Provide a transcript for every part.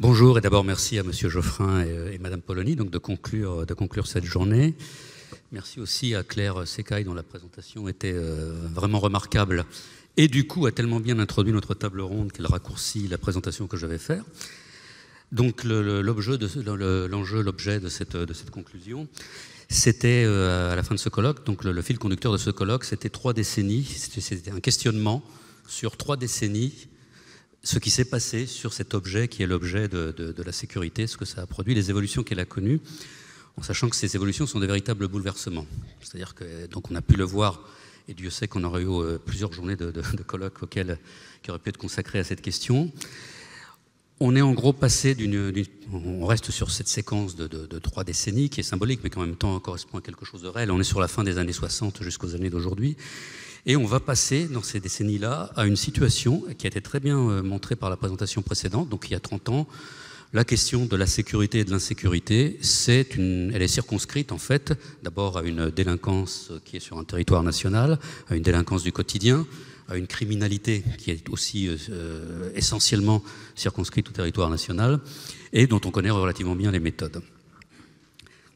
Bonjour et d'abord merci à Monsieur Geoffrin et, euh, Madame Polony donc de conclure, cette journée. Merci aussi à Claire Secaille dont la présentation était euh, vraiment remarquable et du coup a tellement bien introduit notre table ronde qu'elle raccourcit la présentation que je vais faire. Donc l'objet de, cette, de cette conclusion, c'était euh, à la fin de ce colloque, donc le, le fil conducteur de ce colloque, c'était trois décennies, c'était un questionnement sur trois décennies ce qui s'est passé sur cet objet qui est l'objet de, la sécurité, ce que ça a produit, les évolutions qu'elle a connues, en sachant que ces évolutions sont des véritables bouleversements. C'est-à-dire que donc on a pu le voir, et Dieu sait qu'on aurait eu euh, plusieurs journées de, colloques auxquelles, qui auraient pu être consacrées à cette question. On est en gros passé d'une. On reste sur cette séquence de, trois décennies qui est symbolique, mais qui en même temps correspond à quelque chose de réel. On est sur la fin des années 60 jusqu'aux années d'aujourd'hui. Et on va passer dans ces décennies-là à une situation qui a été très bien euh, montrée par la présentation précédente, donc il y a 30 ans. La question de la sécurité et de l'insécurité, elle est circonscrite en fait d'abord à une délinquance qui est sur un territoire national, à une délinquance du quotidien, à une criminalité qui est aussi euh, euh, essentiellement circonscrite au territoire national et dont on connaît relativement bien les méthodes.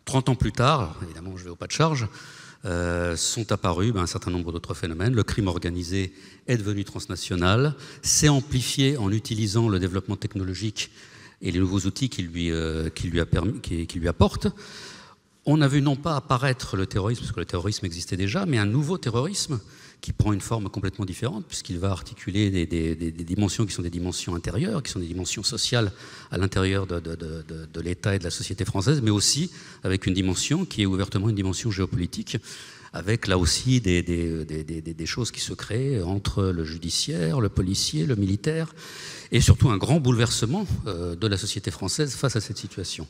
30 ans plus tard, évidemment je vais au pas de charge, euh, sont apparus ben, un certain nombre d'autres phénomènes. Le crime organisé est devenu transnational, s'est amplifié en utilisant le développement technologique et les nouveaux outils qu'il lui, apporte. Euh, lui, on a vu non pas apparaître le terrorisme, parce que le terrorisme existait déjà, mais un nouveau terrorisme qui prend une forme complètement différente, puisqu'il va articuler des, dimensions qui sont des dimensions intérieures, qui sont des dimensions sociales à l'intérieur de, l'État et de la société française, mais aussi avec une dimension qui est ouvertement une dimension géopolitique, avec là aussi des, choses qui se créent entre le judiciaire, le policier, le militaire, et surtout un grand bouleversement euh, de la société française face à cette situation.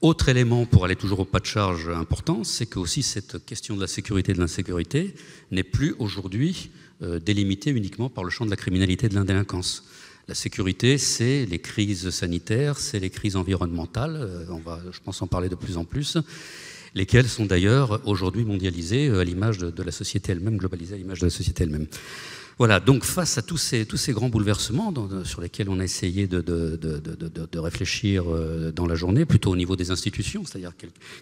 Autre élément pour aller toujours au pas de charge important, c'est que aussi cette question de la sécurité et de l'insécurité n'est plus aujourd'hui euh, délimitée uniquement par le champ de la criminalité et de l'indélinquance. La sécurité, c'est les crises sanitaires, c'est les crises environnementales, euh, on va, je pense, en parler de plus en plus, lesquelles sont d'ailleurs aujourd'hui mondialisées euh, à l'image de, de la société elle-même, globalisées à l'image de la société elle-même. Voilà, donc face à tous ces, tous ces grands bouleversements sur lesquels on a essayé de, réfléchir euh, dans la journée, plutôt au niveau des institutions, c'est-à-dire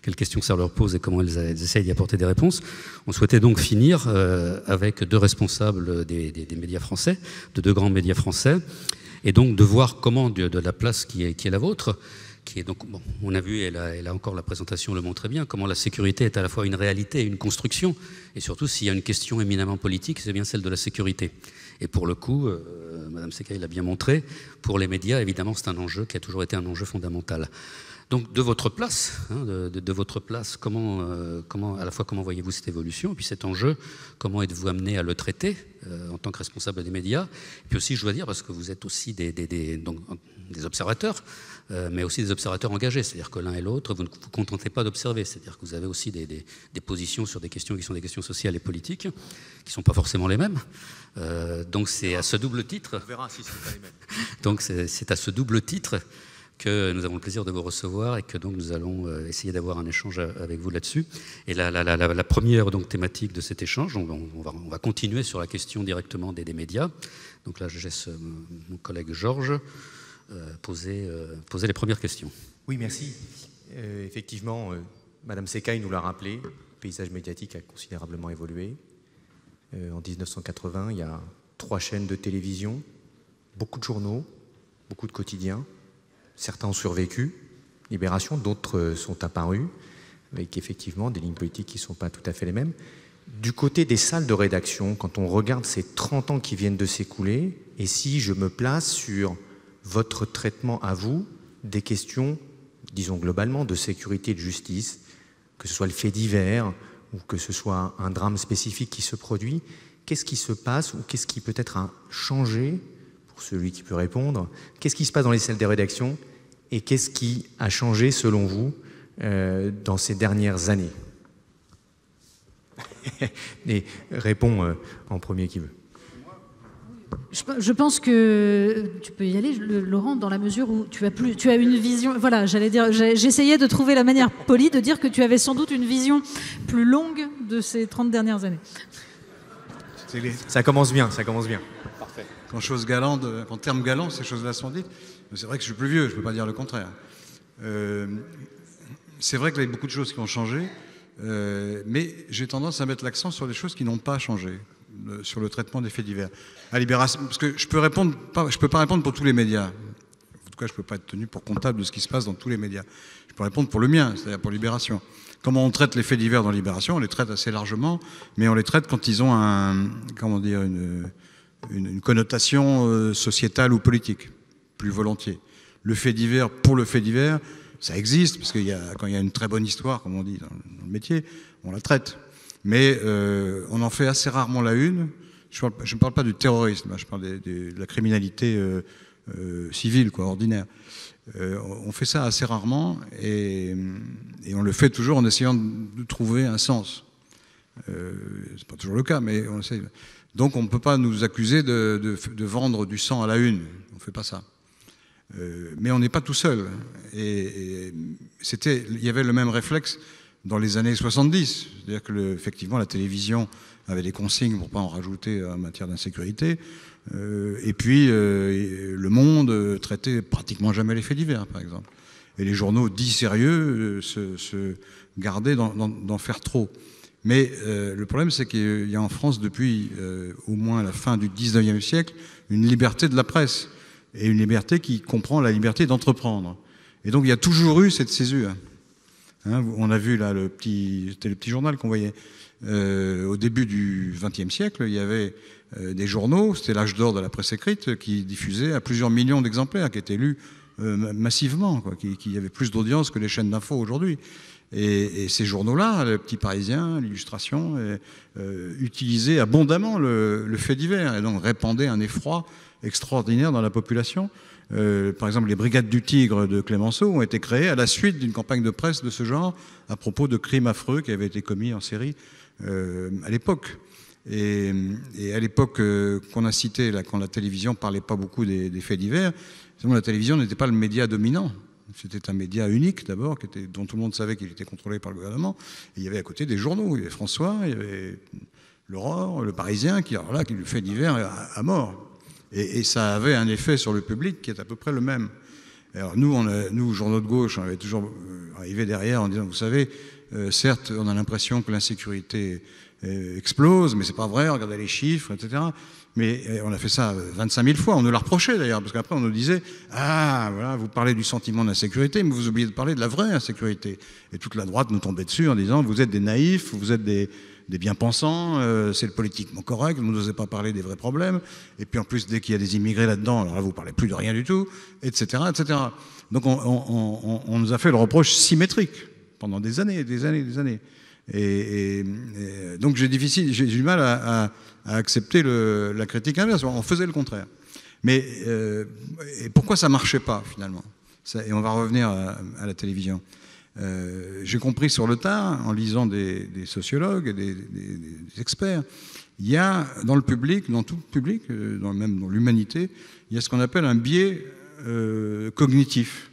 quelles, questions ça leur pose et comment elles, essayent d'y apporter des réponses, on souhaitait donc finir euh, avec deux responsables des, médias français, de deux grands médias français, et donc de voir comment de, la place qui qui est la vôtre, donc, on a vu, et là, encore la présentation le montrait bien, comment la sécurité est à la fois une réalité et une construction. Et surtout, s'il y a une question éminemment politique, c'est bien celle de la sécurité. Et pour le coup, Mme euh, Madame l'a bien montré, pour les médias, évidemment, c'est un enjeu qui a toujours été un enjeu fondamental. Donc de votre place, hein, de, votre place, comment, euh, comment, à la fois comment voyez-vous cette évolution, et puis cet enjeu, comment êtes-vous amené à le traiter euh, en tant que responsable des médias Et puis aussi, je dois dire, parce que vous êtes aussi des, des, donc, des observateurs, euh, mais aussi des observateurs engagés, c'est-à-dire que l'un et l'autre, vous ne vous contentez pas d'observer, c'est-à-dire que vous avez aussi des, positions sur des questions qui sont des questions sociales et politiques, qui ne sont pas forcément les mêmes. donc c'est à ce double titre. On verra si ce pas les mêmes. donc c'est à ce double titre que nous avons le plaisir de vous recevoir et que donc nous allons euh, essayer d'avoir un échange avec vous là-dessus. Et la, première donc, thématique de cet échange, on, va, continuer sur la question directement des, médias. Donc là, je laisse euh, mon collègue Georges euh, poser, poser les premières questions. Oui, merci. effectivement, Madame Secaille nous l'a rappelé, le paysage médiatique a considérablement évolué. en 1980, il y a trois chaînes de télévision, beaucoup de journaux, beaucoup de quotidiens, Certains ont survécu, libération, d'autres euh, sont apparus, avec effectivement des lignes politiques qui ne sont pas tout à fait les mêmes. Du côté des salles de rédaction, quand on regarde ces 30 ans qui viennent de s'écouler, et si je me place sur votre traitement à vous des questions, disons globalement, de sécurité et de justice, que ce soit le fait divers ou que ce soit un drame spécifique qui se produit, qu'est-ce qui se passe ou qu'est-ce qui peut-être a changé pour celui qui peut répondre. Qu'est-ce qui se passe dans les salles des rédactions et qu'est-ce qui a changé selon vous euh, dans ces dernières années Et réponds euh, en premier qui veut. Je, pense que tu peux y aller, Laurent, dans la mesure où tu as, plus, tu as une vision. Voilà, j'allais dire, j'essayais de trouver la manière polie de dire que tu avais sans doute une vision plus longue de ces 30 dernières années. Ça commence bien, ça commence bien. En choses galantes, termes galants, ces choses-là sont dites. Mais c'est vrai que je suis plus vieux, je ne peux pas dire le contraire. Euh, c'est vrai qu'il y a beaucoup de choses qui ont changé, euh, mais j'ai tendance à mettre l'accent sur les choses qui n'ont pas changé, sur le traitement des faits divers. À Libération, parce que je peux peux pas répondre pour tous les médias. En tout cas, je ne peux pas être tenu pour comptable de ce qui se passe dans tous les médias. Je peux répondre pour le mien, c'est-à-dire pour Libération. Comment on traite les faits divers dans Libération On les traite assez largement, mais on les traite quand ils ont un, comment dire, une, une, connotation euh, sociétale ou politique, plus volontiers. Le fait divers pour le fait divers, ça existe, parce que y a, quand il y a une très bonne histoire, comme on dit dans, le métier, on la traite. Mais euh, on en fait assez rarement la une. Je ne parle, pas du terrorisme, hein, je parle de la criminalité euh, civile, quoi, ordinaire. on fait ça assez rarement et, et, on le fait toujours en essayant de, trouver un sens. Euh, c'est pas toujours le cas, mais on essaie. Donc on ne peut pas nous accuser de, vendre du sang à la une. On ne fait pas ça. Euh, mais on n'est pas tout seul. Et, il y avait le même réflexe dans les années 70. C'est-à-dire que, effectivement, la télévision avait des consignes pour ne pas en rajouter en matière d'insécurité. Euh, et puis, euh, le monde traitait pratiquement jamais les faits divers, par exemple. Et les journaux dits sérieux se gardaient d'en faire trop. Mais euh, le problème, c'est qu'il y a en France, depuis euh, au moins la fin du 19e siècle, une liberté de la presse, et une liberté qui comprend la liberté d'entreprendre. Et donc, il y a toujours eu cette césure. Hein. on a vu là le petit, le petit journal qu'on voyait. Euh, au début du XXe siècle, il y avait des journaux, c'était l'âge d'or de la presse écrite, qui diffusait à plusieurs millions d'exemplaires, qui étaient lus massivement, qui, qui avait plus d'audience que les chaînes d'infos aujourd'hui. Et, ces journaux-là, le Petit Parisien, l'Illustration, euh, utilisaient abondamment le, fait divers et donc répandaient un effroi extraordinaire dans la population. Euh, par exemple, les Brigades du Tigre de Clémenceau ont été créées à la suite d'une campagne de presse de ce genre à propos de crimes affreux qui avaient été commis en série euh, à l'époque. Et, à l'époque euh, qu'on a cité, là, quand la télévision parlait pas beaucoup des, des faits divers, la télévision n'était pas le média dominant. C'était un média unique d'abord, dont tout le monde savait qu'il était contrôlé par le gouvernement. il y avait à côté des journaux. Il y avait François, il y avait l'Aurore, le Parisien, qui, alors là, qui lui fait divers à, mort. Et, ça avait un effet sur le public qui est à peu près le même. Alors nous, on nous journaux de gauche, on avait toujours euh, arrivé derrière en disant, vous savez, euh, certes, on a l'impression que l'insécurité euh, explose, mais c'est pas vrai, regardez les chiffres, etc. Mais euh, on a fait ça 25 000 fois, on nous l'a reproché d'ailleurs, parce qu'après on nous disait Ah, voilà, vous parlez du sentiment d'insécurité, mais vous oubliez de parler de la vraie insécurité. Et toute la droite nous tombait dessus en disant Vous êtes des naïfs, vous êtes des, bien-pensants, c'est le politiquement correct, vous n'osez pas parler des vrais problèmes. Et puis en plus, dès qu'il y a des immigrés là-dedans, alors là, vous parlez plus de rien du tout, etc. etc. Donc on nous a fait le reproche symétrique pendant des années, des années, des années. Et, donc j'ai difficile, j'ai du mal à, accepter la critique inverse. On faisait le contraire. Mais euh, et pourquoi ça marchait pas finalement Et on va revenir à, la télévision. Euh, j'ai compris sur le tard, en lisant des, sociologues, des, des, experts, il y a dans le public, dans tout le public, euh, dans, même dans l'humanité, il y a ce qu'on appelle un biais cognitif.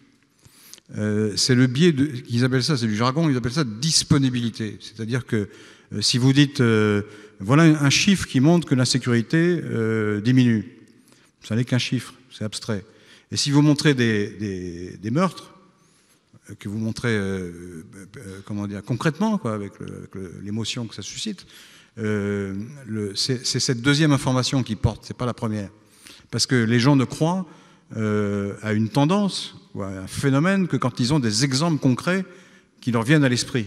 Euh, c'est le biais qu'ils appellent ça, c'est du jargon, ils appellent ça disponibilité. C'est-à-dire que euh, si vous dites, euh, voilà un chiffre qui montre que l'insécurité diminue, ça n'est qu'un chiffre, c'est abstrait. Et si vous montrez des, meurtres, que vous montrez, comment dire, concrètement, avec l'émotion que ça suscite, c'est cette deuxième information qui porte, n'est pas la première. Parce que les gens ne croient euh, à une tendance ou à un phénomène que quand ils ont des exemples concrets qui leur viennent à l'esprit.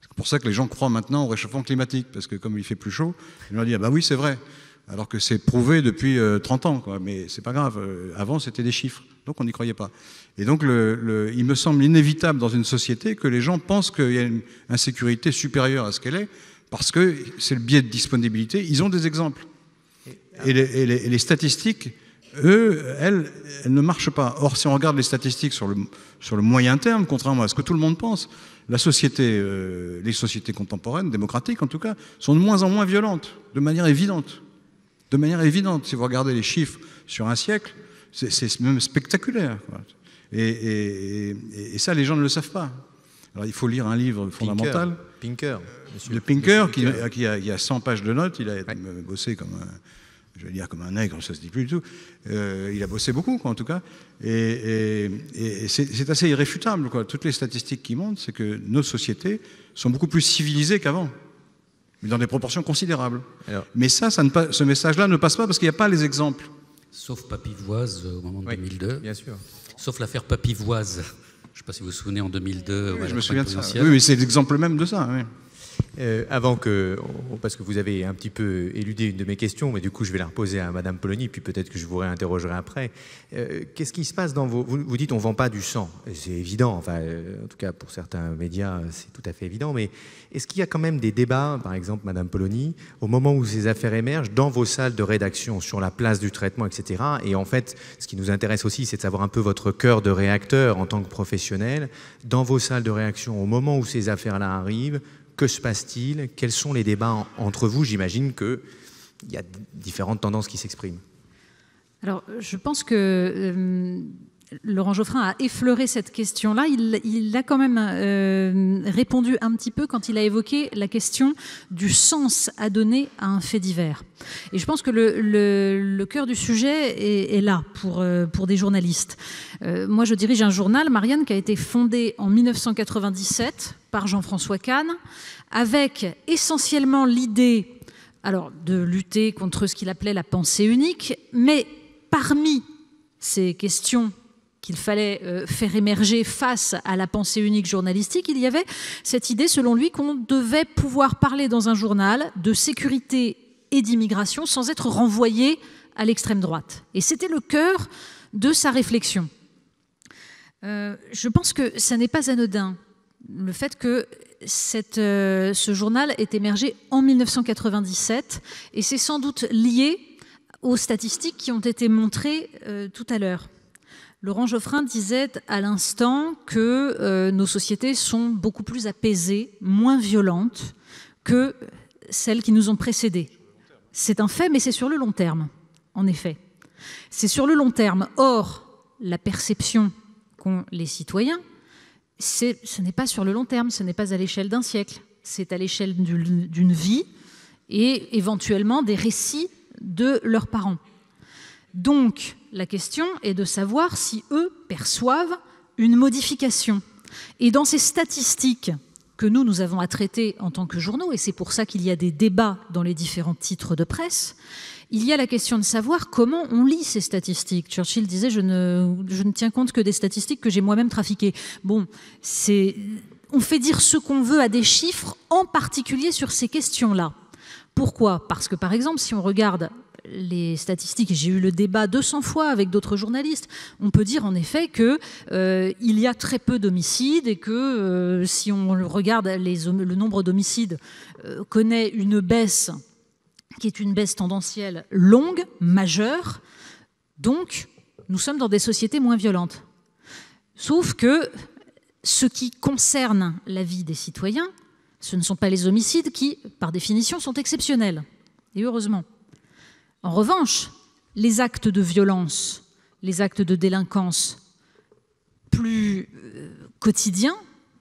C'est pour ça que les gens croient maintenant au réchauffement climatique, parce que comme il fait plus chaud, ils leur disent Ah bah oui, c'est vrai, alors que c'est prouvé depuis 30 euh, ans, quoi. mais c'est pas grave, euh, avant c'était des chiffres, donc on n'y croyait pas. Et donc il me semble inévitable dans une société que les gens pensent qu'il y a une insécurité supérieure à ce qu'elle est, parce que c'est le biais de disponibilité, ils ont des exemples. et les statistiques eux, elles, elles ne marchent pas. Or, si on regarde les statistiques sur le, sur le moyen terme, contrairement à ce que tout le monde pense, la société, euh, les sociétés contemporaines, démocratiques en tout cas, sont de moins en moins violentes, de manière évidente. De manière évidente, si vous regardez les chiffres sur un siècle, c'est même spectaculaire. Et, ça, les gens ne le savent pas. Alors, il faut lire un livre fondamental. Pinker. Pinker de Pinker, Qui, a, 100 pages de notes. Il a bossé comme un je vais dire comme un nègre, ça se dit plus du tout. Euh, il a bossé beaucoup, quoi, en tout cas. Et, c'est assez irréfutable, quoi. Toutes les statistiques qui montrent, c'est que nos sociétés sont beaucoup plus civilisées qu'avant, mais dans des proportions considérables. mais ça, ça ne pas, ce message-là ne passe pas parce qu'il n'y a pas les exemples. Sauf Papivoise euh, au moment de 2002. Bien sûr. Sauf l'affaire Papivoise. Je ne sais pas si vous vous souvenez en 2002. je me souviens de ça. Oui, mais c'est l'exemple même de ça. Oui. Euh, avant que, parce que vous avez un petit peu éludé une de mes questions, mais du coup je vais la reposer à Madame Polony, puis peut-être que je vous réinterrogerai après. Euh, qu'est-ce qui se passe dans vos, vous, vous dites on vend pas du sang, c'est évident. Enfin, euh, en tout cas pour certains médias, c'est tout à fait évident. Mais est-ce qu'il y a quand même des débats, par exemple Madame Polony, au moment où ces affaires émergent dans vos salles de rédaction sur la place du traitement, etc. Et en fait, ce qui nous intéresse aussi, c'est de savoir un peu votre cœur de réacteur en tant que professionnel dans vos salles de réaction au moment où ces affaires-là arrivent que se passe-t-il Quels sont les débats entre vous J'imagine qu'il y a différentes tendances qui s'expriment. Alors, je pense que euh, Laurent Geoffrin a effleuré cette question-là. Il, a quand même euh, répondu un petit peu quand il a évoqué la question du sens à donner à un fait divers. Et je pense que le, cœur du sujet est, là euh, pour, des journalistes. Euh, moi, je dirige un journal, Marianne, qui a été fondé en 1997 par Jean-François Kahn, avec essentiellement l'idée alors, de lutter contre ce qu'il appelait la pensée unique, mais parmi ces questions qu'il fallait euh, faire émerger face à la pensée unique journalistique, il y avait cette idée selon lui qu'on devait pouvoir parler dans un journal de sécurité et d'immigration sans être renvoyé à l'extrême droite. Et c'était le cœur de sa réflexion. Euh, je pense que ça n'est pas anodin le fait que euh, ce journal est émergé en 1997 et c'est sans doute lié aux statistiques qui ont été montrées tout à l'heure. Laurent Geoffrin disait à l'instant que euh, nos sociétés sont beaucoup plus apaisées, moins violentes que celles qui nous ont précédées. C'est un fait, mais c'est sur le long terme, en effet. C'est sur le long terme. Or, la perception qu'ont les citoyens, ce n'est pas sur le long terme, ce n'est pas à l'échelle d'un siècle, c'est à l'échelle d'une vie et éventuellement des récits de leurs parents. Donc, la question est de savoir si eux perçoivent une modification. Et dans ces statistiques que nous, nous avons à traiter en tant que journaux, et c'est pour ça qu'il y a des débats dans les différents titres de presse, il y a la question de savoir comment on lit ces statistiques. Churchill disait je ne, tiens compte que des statistiques que j'ai moi-même trafiquées. Bon, on fait dire ce qu'on veut à des chiffres, en particulier sur ces questions-là. Pourquoi Parce que par exemple, si on regarde les statistiques, j'ai eu le débat 200 fois avec d'autres journalistes, on peut dire en effet qu'il euh, il y a très peu d'homicides et que euh, si on regarde le nombre d'homicides euh, connaît une baisse qui est une baisse tendancielle longue, majeure, donc nous sommes dans des sociétés moins violentes. Sauf que ce qui concerne la vie des citoyens, ce ne sont pas les homicides qui, par définition, sont exceptionnels. Et heureusement. En revanche, les actes de violence, les actes de délinquance plus euh, quotidiens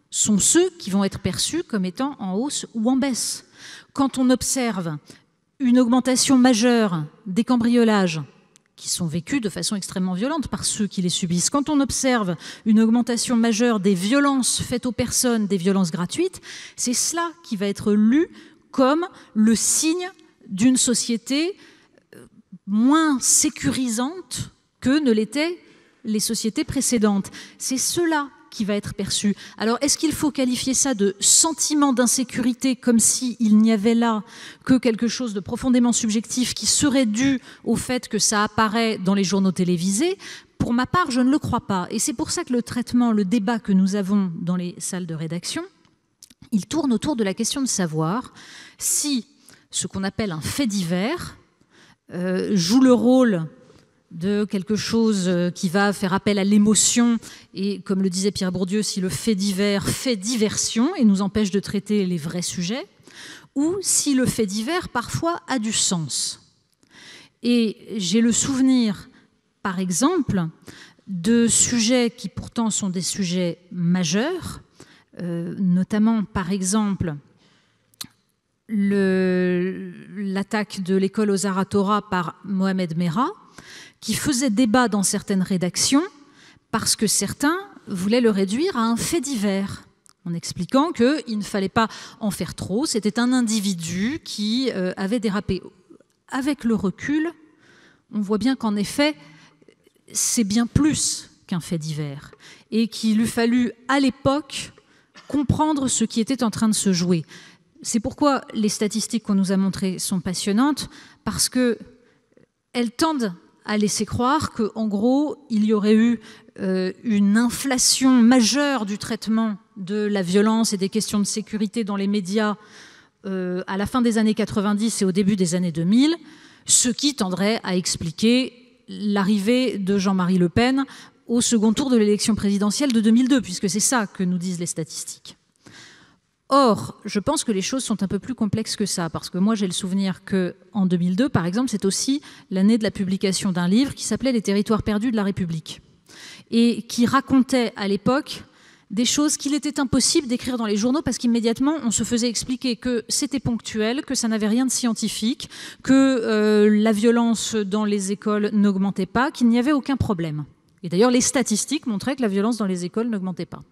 sont ceux qui vont être perçus comme étant en hausse ou en baisse. Quand on observe une augmentation majeure des cambriolages, qui sont vécus de façon extrêmement violente par ceux qui les subissent. Quand on observe une augmentation majeure des violences faites aux personnes, des violences gratuites, c'est cela qui va être lu comme le signe d'une société moins sécurisantes que ne l'étaient les sociétés précédentes. C'est cela qui va être perçu. Alors, est-ce qu'il faut qualifier ça de sentiment d'insécurité comme s'il n'y avait là que quelque chose de profondément subjectif qui serait dû au fait que ça apparaît dans les journaux télévisés Pour ma part, je ne le crois pas. Et c'est pour ça que le traitement, le débat que nous avons dans les salles de rédaction, il tourne autour de la question de savoir si ce qu'on appelle un fait divers euh, joue le rôle de quelque chose euh, qui va faire appel à l'émotion et, comme le disait Pierre Bourdieu, si le fait divers fait diversion et nous empêche de traiter les vrais sujets, ou si le fait divers parfois a du sens. Et j'ai le souvenir, par exemple, de sujets qui pourtant sont des sujets majeurs, euh, notamment par exemple l'attaque de l'école aux Aratora par Mohamed Merah, qui faisait débat dans certaines rédactions parce que certains voulaient le réduire à un fait divers en expliquant qu'il ne fallait pas en faire trop, c'était un individu qui euh, avait dérapé. Avec le recul, on voit bien qu'en effet, c'est bien plus qu'un fait divers, et qu'il eût fallu à l'époque comprendre ce qui était en train de se jouer. C'est pourquoi les statistiques qu'on nous a montrées sont passionnantes, parce qu'elles tendent à laisser croire qu'en gros, il y aurait eu euh, une inflation majeure du traitement de la violence et des questions de sécurité dans les médias euh, à la fin des années 90 et au début des années 2000, ce qui tendrait à expliquer l'arrivée de Jean-Marie Le Pen au second tour de l'élection présidentielle de 2002, puisque c'est ça que nous disent les statistiques. Or, je pense que les choses sont un peu plus complexes que ça, parce que moi j'ai le souvenir que en 2002, par exemple, c'est aussi l'année de la publication d'un livre qui s'appelait Les territoires perdus de la République, et qui racontait à l'époque des choses qu'il était impossible d'écrire dans les journaux parce qu'immédiatement on se faisait expliquer que c'était ponctuel, que ça n'avait rien de scientifique, que euh, la violence dans les écoles n'augmentait pas, qu'il n'y avait aucun problème. Et d'ailleurs les statistiques montraient que la violence dans les écoles n'augmentait pas.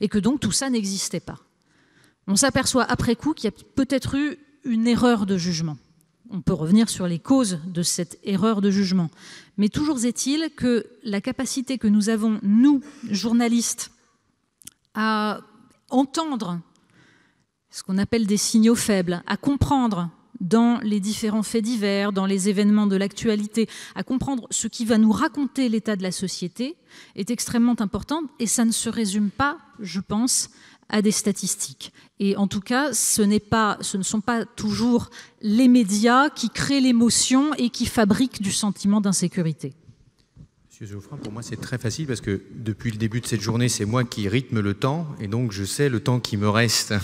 Et que donc tout ça n'existait pas on s'aperçoit après coup qu'il y a peut-être eu une erreur de jugement. On peut revenir sur les causes de cette erreur de jugement. Mais toujours est-il que la capacité que nous avons, nous, journalistes, à entendre ce qu'on appelle des signaux faibles, à comprendre dans les différents faits divers, dans les événements de l'actualité, à comprendre ce qui va nous raconter l'état de la société, est extrêmement important et ça ne se résume pas, je pense, à des statistiques. Et en tout cas, ce, n'est pas, ce ne sont pas toujours les médias qui créent l'émotion et qui fabriquent du sentiment d'insécurité. Monsieur pour moi c'est très facile parce que depuis le début de cette journée, c'est moi qui rythme le temps et donc je sais le temps qui me reste.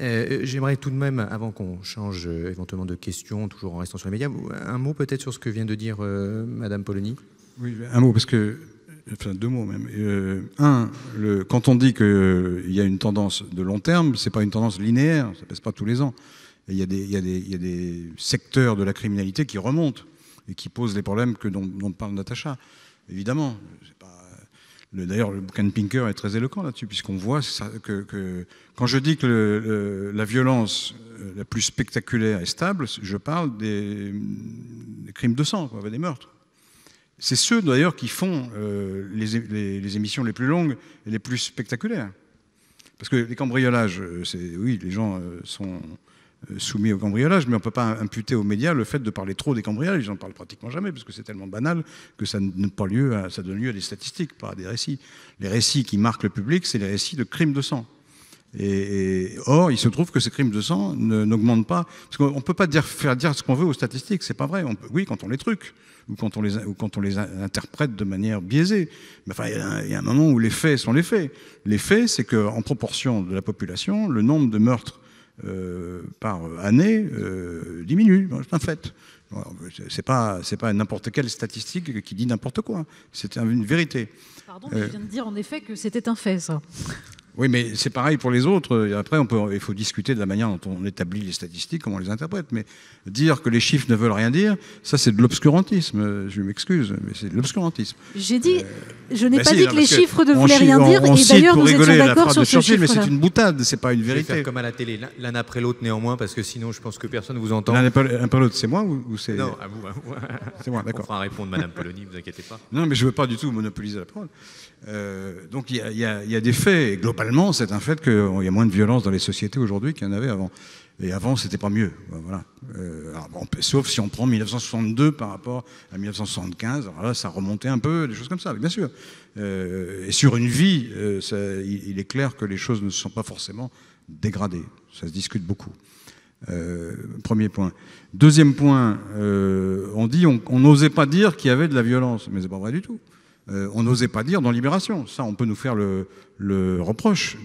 Euh, j'aimerais tout de même, avant qu'on change euh, éventuellement de questions, toujours en restant sur les médias, un mot peut-être sur ce que vient de dire euh, Madame Polony. Oui, un mot parce que Enfin, deux mots même. un, le, quand on dit qu'il y a une tendance de long terme, c'est pas une tendance linéaire, ça ne passe pas tous les ans. Il y, a des secteurs de la criminalité qui remontent et qui posent les problèmes que dont parle Natacha évidemment. D'ailleurs, le bouquin de Pinker est très éloquent là-dessus, puisqu'on voit ça, que, quand je dis que la violence euh, la plus spectaculaire est stable, je parle des, crimes de sang, des meurtres. C'est ceux d'ailleurs qui font euh, les, les, émissions les plus longues et les plus spectaculaires. Parce que les cambriolages, euh, oui, les gens sont, euh, soumis au cambriolage, mais on ne peut pas imputer aux médias le fait de parler trop des cambriolages. Ils n'en parlent pratiquement jamais, parce que c'est tellement banal que ça, ne pas lieu ça donne lieu à des statistiques, pas à des récits. Les récits qui marquent le public, c'est les récits de crimes de sang. Et, or, il se trouve que ces crimes de sang n'augmentent pas. Parce qu'on ne peut pas dire, faire dire ce qu'on veut aux statistiques, c'est pas vrai. On peut, oui, quand on les truque, ou quand on les, quand on les interprète de manière biaisée. Mais enfin, il y, a un moment où les faits sont les faits. Les faits, c'est qu'en proportion de la population, le nombre de meurtres euh, par année euh, diminue. C'est un fait. c'est pas c'est pas n'importe quelle statistique qui dit n'importe quoi. C'est une vérité. Pardon, mais je viens de dire en effet que c'était un fait, ça. Oui, mais c'est pareil pour les autres. Et après, il faut discuter de la manière dont on établit les statistiques, comment on les interprète. Mais dire que les chiffres ne veulent rien dire, ça, c'est de l'obscurantisme. Je m'excuse, mais c'est de l'obscurantisme. J'ai dit, euh, je n'ai pas dit que les chiffres ne voulaient rien dire. et d'ailleurs, nous étions d'accord sur ce chiffre. Mais c'est une boutade, c'est pas une vérité. comme à la télé, l'un après l'autre, néanmoins, parce que sinon, je pense que personne vous entend. L'un après l'autre, c'est moi ou, c'est Non, à vous. C'est moi, d'accord. On fera répondre, Madame Polony, vous inquiétez pas. Non, mais je veux pas du tout monopoliser la parole. Euh, donc il y, a des faits, et globalement, c'est un fait qu'il y a moins de violence dans les sociétés aujourd'hui qu'il y en avait avant. Et avant, c'était pas mieux. Voilà. Euh, sauf si on prend 1962 par rapport à 1975, là, ça remontait un peu, des choses comme ça, bien sûr. Euh, et sur une vie, il, est clair que les choses ne se sont pas forcément dégradées. Ça se discute beaucoup. premier point. Deuxième point, on dit on n'osait pas dire qu'il y avait de la violence, mais c'est pas vrai du tout. Euh, on n'osait pas dire dans Libération. Ça, on peut nous faire le, reproche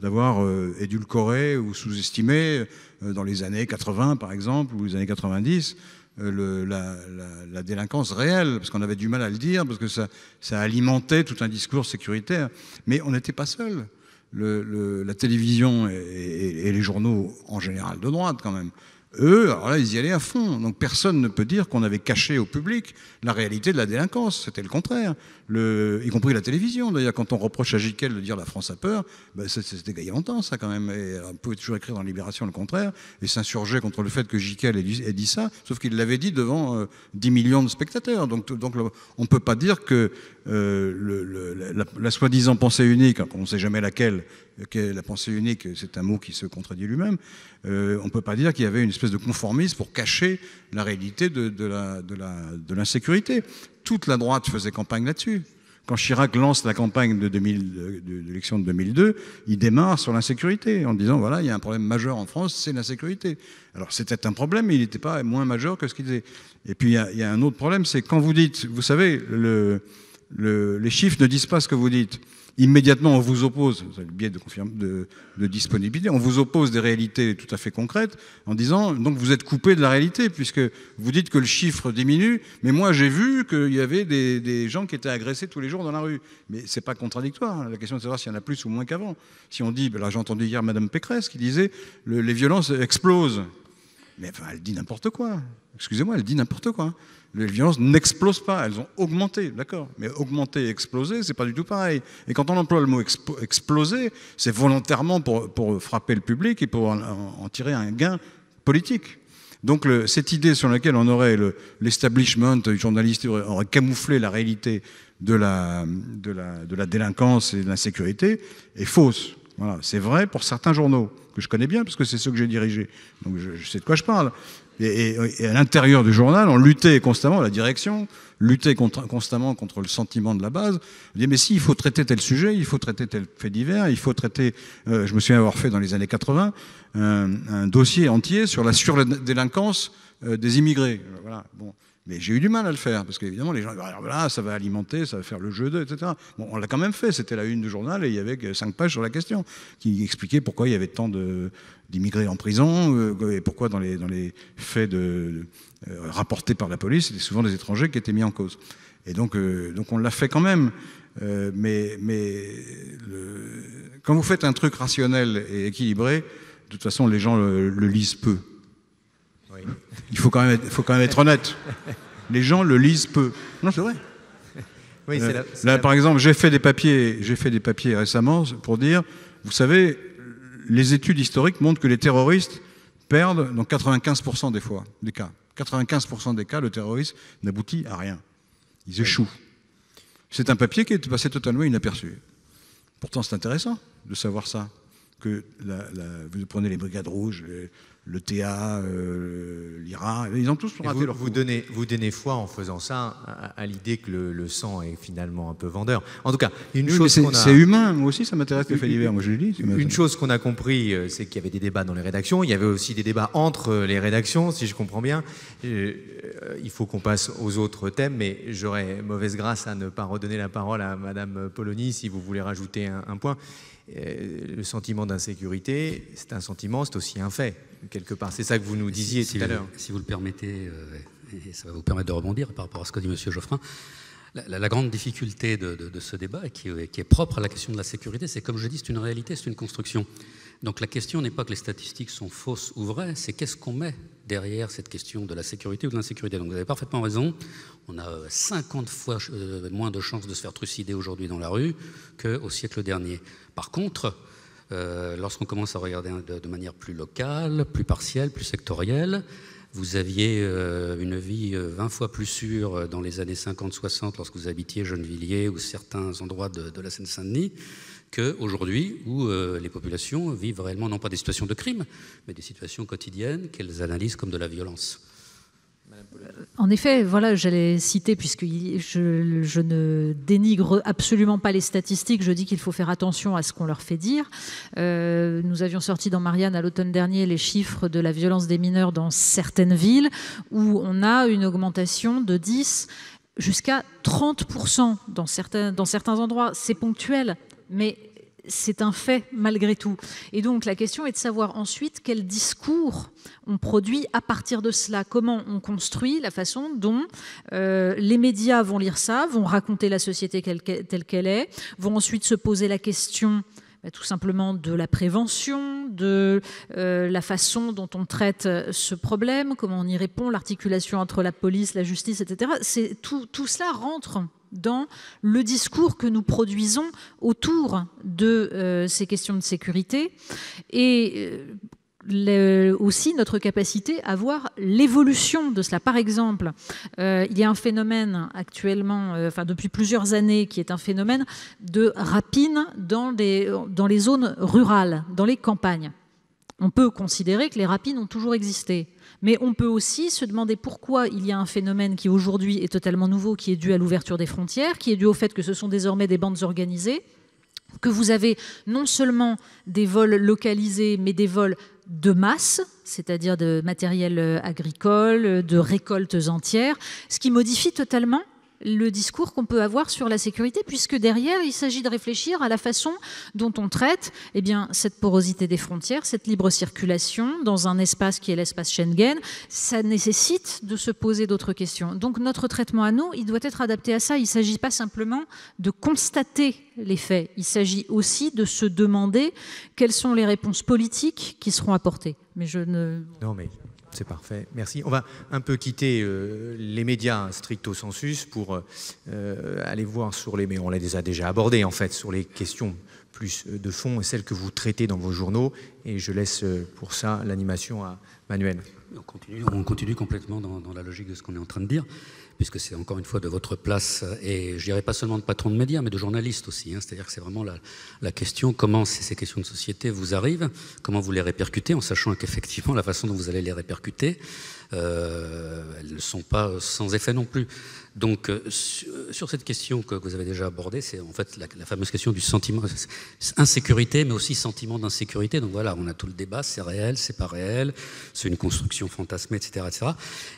d'avoir euh, édulcoré ou sous-estimé euh, dans les années 80, par exemple, ou les années 90, la, délinquance réelle, parce qu'on avait du mal à le dire, parce que ça, alimentait tout un discours sécuritaire. Mais on n'était pas seul. la télévision et, les journaux en général de droite, quand même, eux, alors là, ils y allaient à fond. Donc personne ne peut dire qu'on avait caché au public la réalité de la délinquance. C'était le contraire, y compris la télévision. D'ailleurs, quand on reproche à Jiquel de dire la France a peur, ben c'était il ça quand même. Et euh, on pouvait toujours écrire dans Libération le contraire et s'insurger contre le fait que Jiquel ait, dit, ça, sauf qu'il l'avait dit devant 10 euh, millions de spectateurs. Donc, on ne peut pas dire que euh, la, la soi-disant pensée unique, hein, on ne sait jamais laquelle, la pensée unique, c'est un mot qui se contredit lui-même, euh, on ne peut pas dire qu'il y avait une espèce de conformisme pour cacher la réalité de, de l'insécurité. Toute la droite faisait campagne là-dessus. Quand Chirac lance la campagne de, l'élection de 2002, il démarre sur l'insécurité en disant voilà, il y a un problème majeur en France, c'est l'insécurité. Alors c'était un problème, mais il n'était pas moins majeur que ce qu'il disait. Et puis il y, a, un autre problème, c'est quand vous dites, vous savez, les chiffres ne disent pas ce que vous dites immédiatement on vous oppose, le biais de, de, de, disponibilité, on vous oppose des réalités tout à fait concrètes en disant donc vous êtes coupé de la réalité puisque vous dites que le chiffre diminue, mais moi j'ai vu qu'il y avait des, gens qui étaient agressés tous les jours dans la rue. Mais c'est pas contradictoire. Hein. La question de savoir s'il y en a plus ou moins qu'avant. Si on dit, ben là j'ai entendu hier Madame Pécresse qui disait les violences explosent. Mais elle dit n'importe quoi. Excusez-moi, elle dit n'importe quoi les violences n'explosent pas, elles ont augmenté, d'accord Mais augmenter et exploser, c'est pas du tout pareil. Et quand on emploie le mot exploser, c'est volontairement pour, frapper le public et pour en, tirer un gain politique. Donc cette idée sur laquelle on aurait l'establishment, les journaliste aurait, camouflé la réalité de la, de la, de la délinquance et de l'insécurité est fausse. Voilà, c'est vrai pour certains journaux que je connais bien parce que c'est ceux que j'ai dirigés. Donc je, sais de quoi je parle. Et, à l'intérieur du journal, on luttait constamment, la direction luttait constamment contre le sentiment de la base. On disait mais si, il faut traiter tel sujet, il faut traiter tel fait divers, il faut traiter. Euh, je me souviens avoir fait dans les années 80 un dossier entier sur la surdélinquance euh, des immigrés. Euh, voilà. Bon. Mais j'ai eu du mal à le faire, parce qu'évidemment, les gens voilà, ça va alimenter, ça va faire le jeu d'eux, etc. Bon, on l'a quand même fait, c'était la une du journal, et il y avait cinq pages sur la question, qui expliquait pourquoi il y avait tant d'immigrés en prison, euh, et pourquoi dans les, dans les faits de, euh, rapportés par la police, c'était souvent des étrangers qui étaient mis en cause. Et donc, euh, donc on l'a fait quand même. mais, mais quand vous faites un truc rationnel et équilibré, de toute façon, les gens le lisent peu il faut quand, même être, faut quand même être honnête. Les gens le lisent peu. Non, c'est vrai. Euh, là, par exemple, j'ai fait des papiers, fait des papiers récemment pour dire, vous savez, les études historiques montrent que les terroristes perdent dans 95% des fois, des cas. 95% des cas, le terroriste n'aboutit à rien. Ils échouent. C'est un papier qui est passé totalement inaperçu. Pourtant, c'est intéressant de savoir ça que la, vous prenez les brigades rouges, le, TA, euh, l'IRA, ils ont tous vous, leur vous donnez, vous donnez foi en faisant ça à, l'idée que le, sang est finalement un peu vendeur. En tout cas, une chose qu'on a... C'est humain, moi aussi ça m'intéresse que fait moi je le dis. Une chose qu'on a compris, euh, c'est qu'il y avait des débats dans les rédactions, il y avait aussi des débats entre euh, les rédactions, si je comprends bien. Il faut qu'on passe aux autres thèmes, mais j'aurais mauvaise grâce à ne pas redonner la parole à Madame Polony si vous voulez rajouter un point. Euh, le sentiment d'insécurité, c'est un sentiment, c'est aussi un fait, quelque part. C'est ça que vous nous disiez si, tout à l'heure. Si vous le permettez, euh, et ça va vous permettre de rebondir par rapport à ce que dit M. Geoffrin, la, grande difficulté de, ce débat, qui, euh, qui, est propre à la question de la sécurité, c'est comme je dis, c'est une réalité, c'est une construction. Donc la question n'est pas que les statistiques sont fausses ou vraies, c'est qu'est-ce qu'on met derrière cette question de la sécurité ou de l'insécurité. Donc vous avez parfaitement raison, on a 50 fois moins de chances de se faire trucider aujourd'hui dans la rue qu'au siècle dernier. Par contre, euh, lorsqu'on commence à regarder de, manière plus locale, plus partielle, plus sectorielle, vous aviez euh, une vie 20 euh, fois plus sûre dans les années 50-60 lorsque vous habitiez Gennevilliers ou certains endroits de, la Seine-Saint-Denis qu'aujourd'hui où les populations vivent réellement non pas des situations de crime, mais des situations quotidiennes qu'elles analysent comme de la violence. En effet, voilà, j'allais citer, puisque je, ne dénigre absolument pas les statistiques, je dis qu'il faut faire attention à ce qu'on leur fait dire. Euh, nous avions sorti dans Marianne à l'automne dernier les chiffres de la violence des mineurs dans certaines villes, où on a une augmentation de 10 jusqu'à 30% dans certains, dans certains endroits. C'est ponctuel, mais c'est un fait malgré tout. Et donc la question est de savoir ensuite quel discours on produit à partir de cela, comment on construit la façon dont euh, les médias vont lire ça, vont raconter la société telle qu'elle est, vont ensuite se poser la question bah, tout simplement de la prévention, de euh, la façon dont on traite euh, ce problème, comment on y répond, l'articulation entre la police, la justice, etc. Tout, tout cela rentre dans le discours que nous produisons autour de euh, ces questions de sécurité et euh, aussi notre capacité à voir l'évolution de cela. Par exemple, euh, il y a un phénomène actuellement, enfin depuis plusieurs années, qui est un phénomène de rapines dans les zones rurales, dans les campagnes. On peut considérer que les rapines ont toujours existé. Mais on peut aussi se demander pourquoi il y a un phénomène qui aujourd'hui est totalement nouveau, qui est dû à l'ouverture des frontières, qui est dû au fait que ce sont désormais des bandes organisées, que vous avez non seulement des vols localisés, mais des vols de masse, c'est-à-dire de matériel euh, agricole, de récoltes entières, ce qui modifie totalement le discours qu'on peut avoir sur la sécurité, puisque derrière, il s'agit de réfléchir à la façon dont on traite eh bien, cette porosité des frontières, cette libre circulation dans un espace qui est l'espace Schengen. Ça nécessite de se poser d'autres questions. Donc notre traitement à nous, il doit être adapté à ça. Il ne s'agit pas simplement de constater les faits, il s'agit aussi de se demander quelles sont les réponses politiques qui seront apportées. Mais je ne... Non, mais c'est parfait, merci. On va un peu quitter euh, les médias stricto sensus pour euh, euh, aller voir sur les... Mais on l'a déjà, déjà abordé en fait, sur les questions plus de fond et celles que vous traitez dans vos journaux. Et je laisse pour ça l'animation à Manuel. On continue, complètement dans, la logique de ce qu'on est en train de dire puisque c'est encore une fois de votre place, euh, et je dirais pas seulement de patron de médias, mais de journaliste aussi. Hein. C'est-à-dire que c'est vraiment la, question comment ces, questions de société vous arrivent, comment vous les répercutez, en sachant qu'effectivement la façon dont vous allez les répercuter, euh, elles ne sont pas sans effet non plus. Donc, euh, euh, sur cette question que vous avez déjà abordée, c'est en fait la, fameuse question du sentiment d'insécurité, mais aussi sentiment d'insécurité. Donc voilà, on a tout le débat, c'est réel, c'est pas réel, c'est une construction fantasmée, etc., etc.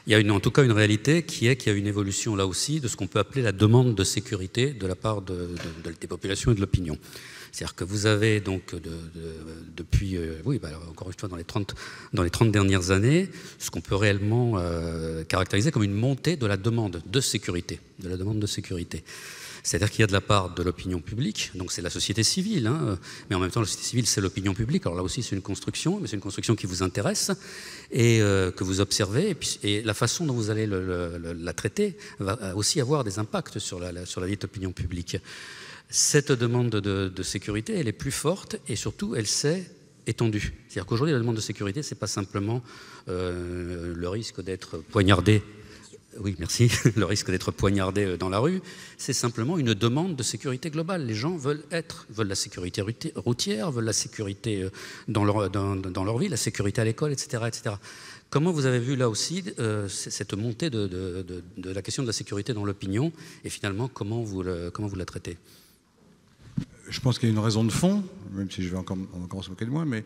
Il y a en tout cas une réalité qui est qu'il y a une évolution là aussi de ce qu'on peut appeler la demande de sécurité de la part de, des populations et de l'opinion. C'est-à-dire que vous avez donc depuis, euh, oui, bah, encore une fois, dans les 30, dernières années, ce qu'on peut réellement euh, caractériser comme une montée de la demande de sécurité. De la demande de sécurité. C'est-à-dire qu'il y a de la part de l'opinion publique, donc c'est la société civile, hein, mais en même temps la société civile c'est l'opinion publique, alors là aussi c'est une construction, mais c'est une construction qui vous intéresse et euh, que vous observez, et, la façon dont vous allez la traiter va aussi avoir des impacts sur la, sur la opinion publique. Cette demande de, sécurité, elle est plus forte et surtout, elle s'est étendue. C'est-à-dire qu'aujourd'hui, la demande de sécurité, ce n'est pas simplement euh, le risque d'être poignardé. Oui, merci. Le risque d'être poignardé euh, dans la rue, c'est simplement une demande de sécurité globale. Les gens veulent être, veulent la sécurité routière, veulent la sécurité euh, dans leur, vie, la sécurité à l'école, etc., etc. Comment vous avez vu là aussi cette montée de, la question de la sécurité dans l'opinion et finalement comment comment vous la traitez je pense qu'il y a une raison de fond, même si je vais encore, encore se moquer de moi, mais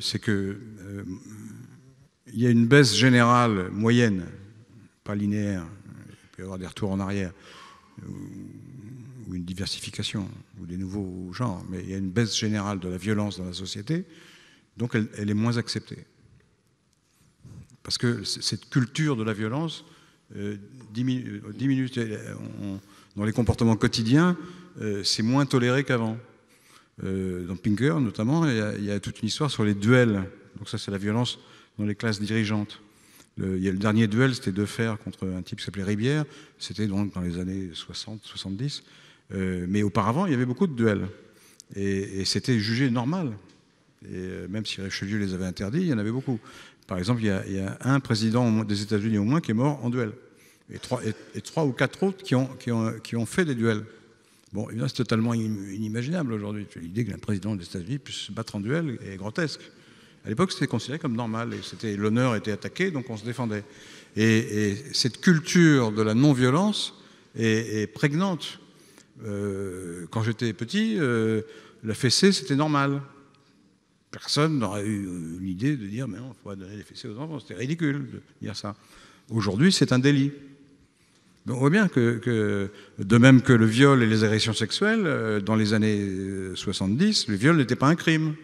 c'est que euh, il y a une baisse générale moyenne, pas linéaire, il peut y avoir des retours en arrière, ou, une diversification, ou des nouveaux genres, mais il y a une baisse générale de la violence dans la société, donc elle, est moins acceptée. Parce que cette culture de la violence euh, diminue, dans les comportements quotidiens, euh, c'est moins toléré qu'avant. Euh, dans Pinker, notamment, il y, a, toute une histoire sur les duels. Donc ça, c'est la violence dans les classes dirigeantes. Le, il y a le dernier duel, c'était de fer contre un type qui s'appelait Ribière. C'était donc dans les années 60, 70. Euh, mais auparavant, il y avait beaucoup de duels. Et, c'était jugé normal. Et même si Richelieu les avait interdits, il y en avait beaucoup. Par exemple, il y a, un président des États-Unis au moins qui est mort en duel. Et trois, trois ou quatre autres qui, ont, qui ont fait des duels c'est totalement inimaginable aujourd'hui. L'idée que le président des États-Unis puisse se battre en duel est grotesque. À l'époque, c'était considéré comme normal. C'était l'honneur était attaqué, donc on se défendait. Et, cette culture de la non-violence est, prégnante. Euh, quand j'étais petit, euh, la fessée, c'était normal. Personne n'aurait eu euh, l'idée de dire, mais non, il faut donner des fessées aux enfants. C'était ridicule de dire ça. Aujourd'hui, c'est un délit on voit bien que, de même que le viol et les agressions sexuelles, euh, dans les années 70, euh, le viol n'était pas un crime.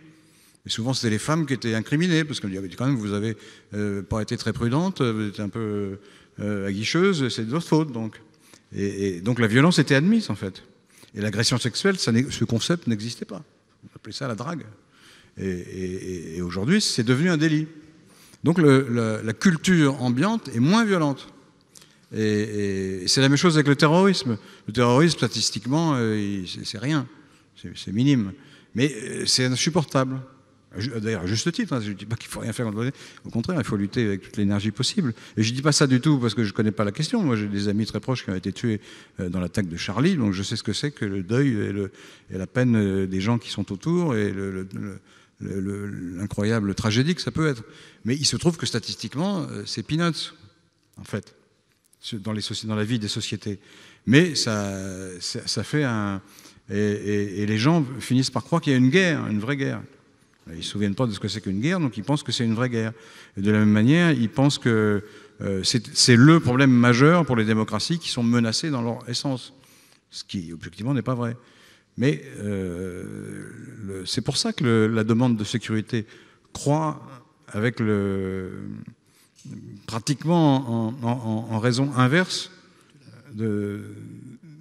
Et souvent, c'était les femmes qui étaient incriminées, parce qu'on disait, ah, quand même, vous n'avez euh, pas été très prudente, vous êtes un peu aguicheuse, c'est de votre faute, donc. Et, donc la violence était admise, en fait. Et l'agression sexuelle, ce concept n'existait pas. On appelait ça la drague. Et, aujourd'hui, c'est devenu un délit. Donc la culture ambiante est moins violente. Et, c'est la même chose avec le terrorisme. Le terrorisme, statistiquement, euh, c'est rien, c'est minime. Mais euh, c'est insupportable. Euh, d'ailleurs, à juste titre, hein, je ne dis pas qu'il ne faut rien faire contre Au contraire, il faut lutter avec toute l'énergie possible. Et je ne dis pas ça du tout parce que je ne connais pas la question. Moi, j'ai des amis très proches qui ont été tués dans l'attaque de Charlie, donc je sais ce que c'est que le deuil et, le, et, la peine des gens qui sont autour et l'incroyable tragédie que ça peut être. Mais il se trouve que statistiquement, c'est peanuts, en fait dans, les, dans la vie des sociétés. Mais ça, ça, fait un... Et, les gens finissent par croire qu'il y a une guerre, une vraie guerre. Ils ne se souviennent pas de ce que c'est qu'une guerre, donc ils pensent que c'est une vraie guerre. de la même manière, ils pensent que euh, c'est le problème majeur pour les démocraties qui sont menacées dans leur essence, ce qui objectivement n'est pas vrai. Mais euh, c'est pour ça que la demande de sécurité croît avec le, pratiquement en, raison inverse de,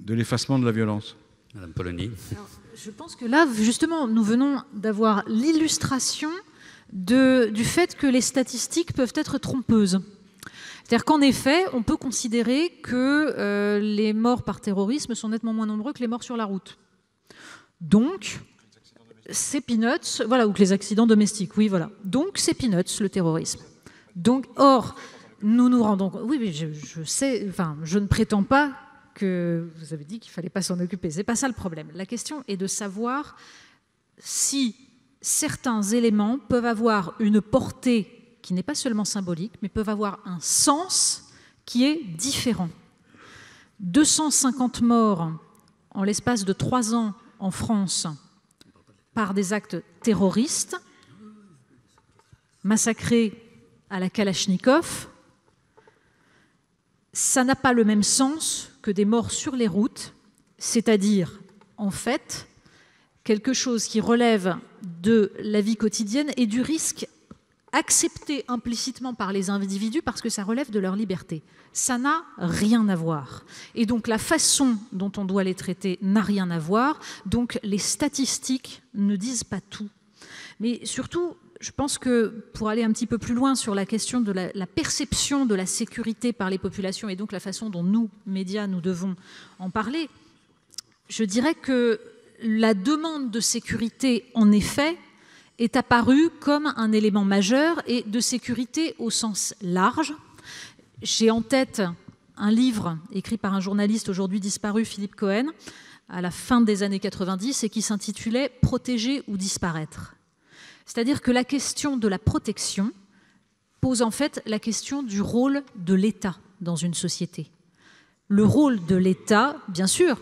l'effacement de la violence. Madame Polony. je pense que là, justement, nous venons d'avoir l'illustration du fait que les statistiques peuvent être trompeuses. C'est-à-dire qu'en effet, on peut considérer que euh, les morts par terrorisme sont nettement moins nombreux que les morts sur la route. Donc, c'est peanuts, voilà, ou que les accidents domestiques, oui, voilà. Donc, c'est peanuts, le terrorisme. Donc, or, nous nous rendons Oui, je, sais, enfin, je ne prétends pas que vous avez dit qu'il ne fallait pas s'en occuper. Ce n'est pas ça le problème. La question est de savoir si certains éléments peuvent avoir une portée qui n'est pas seulement symbolique, mais peuvent avoir un sens qui est différent. 250 morts en l'espace de trois ans en France par des actes terroristes, massacrés à la Kalachnikov, ça n'a pas le même sens que des morts sur les routes, c'est-à-dire, en fait, quelque chose qui relève de la vie quotidienne et du risque accepté implicitement par les individus parce que ça relève de leur liberté. Ça n'a rien à voir. Et donc la façon dont on doit les traiter n'a rien à voir. Donc les statistiques ne disent pas tout. Mais surtout, je pense que pour aller un petit peu plus loin sur la question de la, perception de la sécurité par les populations et donc la façon dont nous, médias, nous devons en parler, je dirais que la demande de sécurité, en effet, est apparue comme un élément majeur et de sécurité au sens large. J'ai en tête un livre écrit par un journaliste aujourd'hui disparu, Philippe Cohen, à la fin des années 90 et qui s'intitulait Protéger ou disparaître. C'est-à-dire que la question de la protection pose en fait la question du rôle de l'État dans une société. Le rôle de l'État, bien sûr,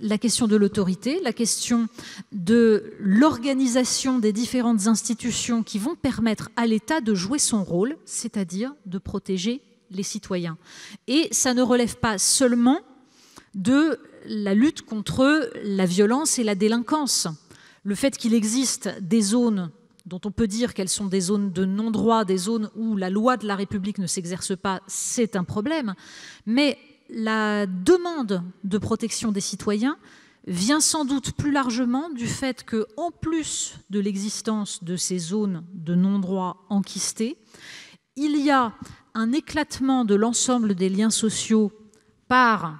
la question de l'autorité, la question de l'organisation des différentes institutions qui vont permettre à l'État de jouer son rôle, c'est-à-dire de protéger les citoyens. Et ça ne relève pas seulement de la lutte contre la violence et la délinquance. Le fait qu'il existe des zones dont on peut dire qu'elles sont des zones de non-droit, des zones où la loi de la République ne s'exerce pas, c'est un problème. Mais la demande de protection des citoyens vient sans doute plus largement du fait que, en plus de l'existence de ces zones de non-droit enquistées, il y a un éclatement de l'ensemble des liens sociaux par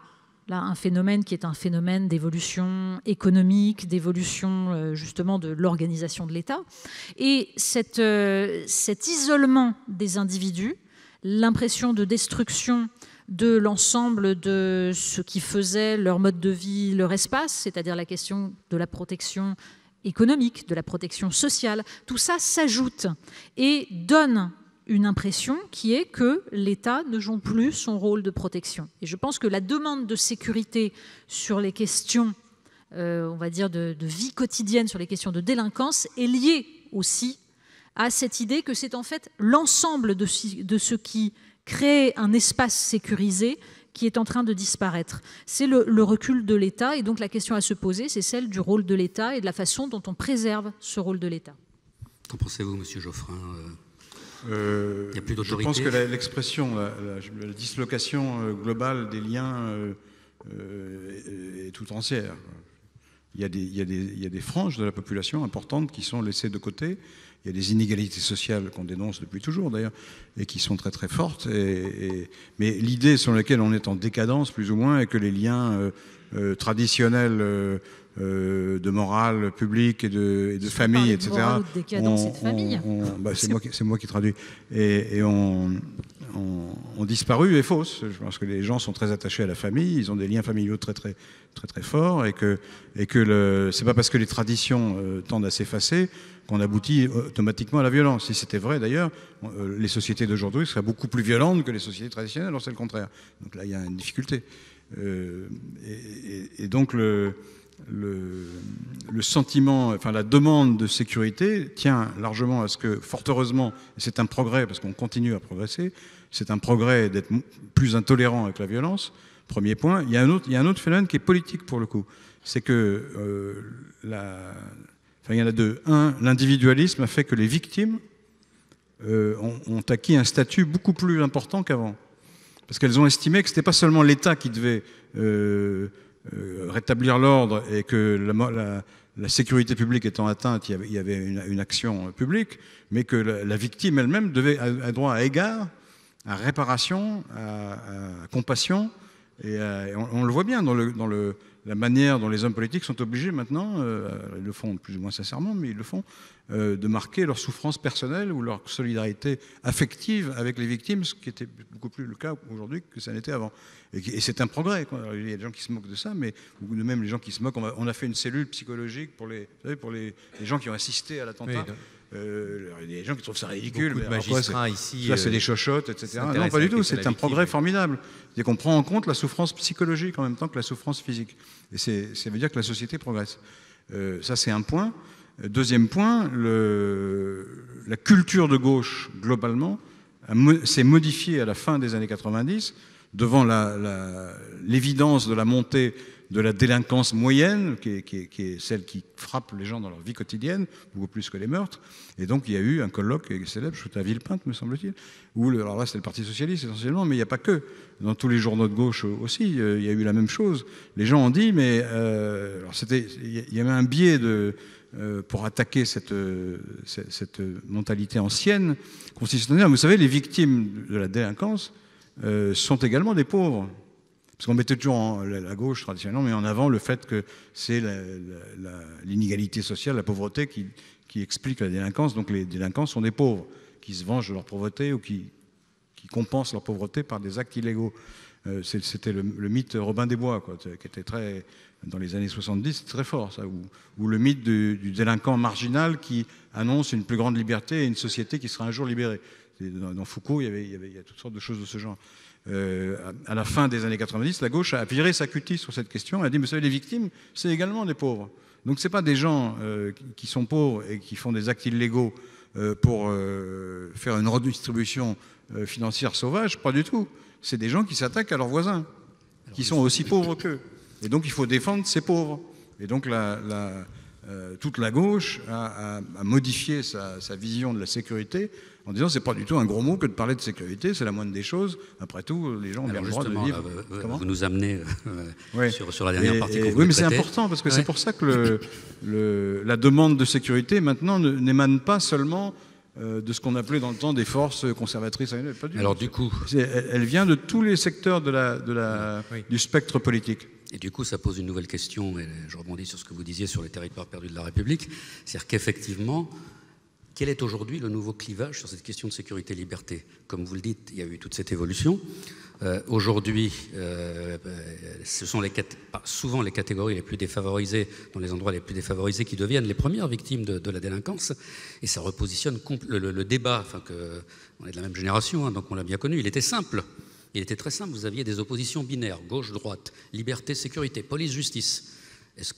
là un phénomène qui est un phénomène d'évolution économique, d'évolution euh, justement de l'organisation de l'État. Et cette, euh, cet isolement des individus, l'impression de destruction de l'ensemble de ce qui faisait leur mode de vie, leur espace, c'est-à-dire la question de la protection économique, de la protection sociale, tout ça s'ajoute et donne une impression qui est que l'État ne joue plus son rôle de protection. Et je pense que la demande de sécurité sur les questions, euh, on va dire, de, vie quotidienne, sur les questions de délinquance, est liée aussi à cette idée que c'est en fait l'ensemble de, de ce qui crée un espace sécurisé qui est en train de disparaître. C'est le, recul de l'État et donc la question à se poser, c'est celle du rôle de l'État et de la façon dont on préserve ce rôle de l'État. Qu'en pensez-vous, Monsieur Geoffrin euh, euh, je pense que l'expression, la, dislocation euh, globale des liens euh, est, tout entière. Il y, a des, franges de la population importantes qui sont laissées de côté. Il y a des inégalités sociales qu'on dénonce depuis toujours d'ailleurs et qui sont très très fortes. Et, mais l'idée sur laquelle on est en décadence plus ou moins est que les liens traditionnels euh, de morale publique et de, famille, etc. Bah, c'est moi, qui traduis. Et, on, ont, disparu est fausse. Je pense que les gens sont très attachés à la famille, ils ont des liens familiaux très très très très forts, et que et que le c'est pas parce que les traditions euh, tendent à s'effacer qu'on aboutit euh, automatiquement à la violence. Si c'était vrai d'ailleurs, les sociétés d'aujourd'hui seraient beaucoup plus violentes que les sociétés traditionnelles, alors c'est le contraire. Donc là, il y a une difficulté. et, et, donc le le, sentiment, enfin la demande de sécurité tient largement à ce que, fort heureusement, c'est un progrès parce qu'on continue à progresser, c'est un progrès d'être plus intolérant avec la violence. Premier point. Il y a un autre, il un autre phénomène qui est politique pour le coup. C'est que euh, la, enfin, il y en a deux. Un, l'individualisme a fait que les victimes euh, ont, acquis un statut beaucoup plus important qu'avant parce qu'elles ont estimé que ce pas seulement l'État qui devait euh, euh, rétablir l'ordre et que la, sécurité publique étant atteinte, il y avait, une, action euh, publique, mais que la, victime elle-même devait avoir droit à égard, à réparation, à, compassion. Et, euh, on, le voit bien dans, la manière dont les hommes politiques sont obligés maintenant, ils le font plus ou moins sincèrement, mais ils le font, euh, de marquer leur souffrance personnelle ou leur solidarité affective avec les victimes, ce qui était beaucoup plus le cas aujourd'hui que ça n'était avant. Et, c'est un progrès. il y a des gens qui se moquent de ça, mais ou même les gens qui se moquent. On a, fait une cellule psychologique pour les, pour les, gens qui ont assisté à l'attentat. Euh, il y a des gens qui trouvent ça ridicule. Beaucoup de magistrats ici. Ça, c'est euh, des chochottes, etc. Non, pas du tout. C'est un progrès formidable. C'est qu'on prend en compte la souffrance psychologique en même temps que la souffrance physique. Et ça veut dire que la société progresse. ça, c'est un point. Deuxième point, le, la culture de gauche, globalement, s'est modifiée à la fin des années 90, devant l'évidence de la montée de la délinquance moyenne, qui est, celle qui frappe les gens dans leur vie quotidienne, beaucoup plus que les meurtres. Et donc il y a eu un colloque célèbre, je suis à Villepinte, me semble-t-il, où, alors là c'était le Parti Socialiste essentiellement, mais il n'y a pas que. Dans tous les journaux de gauche aussi, euh, il y a eu la même chose. Les gens ont dit, mais euh, alors c'était, il y avait un biais de, euh, pour attaquer euh, cette, cette, mentalité ancienne constitutionnelle. Vous savez, les victimes de la délinquance euh, sont également des pauvres. Parce qu'on mettait toujours la gauche traditionnellement, mais en avant le fait que c'est l'inégalité sociale, la pauvreté qui, qui, explique la délinquance. Donc les délinquants sont des pauvres qui se vengent de leur pauvreté ou qui, qui compensent leur pauvreté par des actes illégaux. C'était le, le, mythe Robin des Bois, quoi, qui était très dans les années 70, c'est très fort, ça, ou, le mythe du, délinquant marginal qui annonce une plus grande liberté et une société qui sera un jour libérée. Dans, Foucault, il y, avait, a toutes sortes de choses de ce genre. Euh, à, la fin des années 90, la gauche a viré sa cutie sur cette question. Elle a dit, mais vous savez, les victimes, c'est également des pauvres. Donc ce pas des gens euh, qui sont pauvres et qui font des actes illégaux euh, pour faire une redistribution financière sauvage, pas du tout. C'est des gens qui s'attaquent à leurs voisins, qui sont aussi pauvres qu'eux. Et donc il faut défendre ces pauvres. Et donc la, euh, toute la gauche a, modifié sa, vision de la sécurité en disant c'est pas du tout un gros mot que de parler de sécurité, c'est la moindre des choses. Après tout, les gens ont bien le droit de vivre. Euh, euh, vous, nous amenez sur, la dernière partie. oui, mais c'est important parce que c'est pour ça que la demande de sécurité maintenant n'émane pas seulement de ce qu'on appelait dans le temps des forces conservatrices. Alors du coup, elle, vient de tous les secteurs de la, de la, du spectre politique. Et du coup, ça pose une nouvelle question, et je rebondis sur ce que vous disiez sur les territoires perdus de la République, c'est-à-dire qu'effectivement, quel est aujourd'hui le nouveau clivage sur cette question de sécurité-liberté Comme vous le dites, il y a eu toute cette évolution. Euh, aujourd'hui, euh, ce sont les, souvent les catégories les plus défavorisées, dans les endroits les plus défavorisés, qui deviennent les premières victimes de, la délinquance. Et ça repositionne le, débat, enfin que, on est de la même génération, hein, donc on l'a bien connu, il était simple. Il était très simple, vous aviez des oppositions binaires, gauche-droite, liberté-sécurité, police-justice.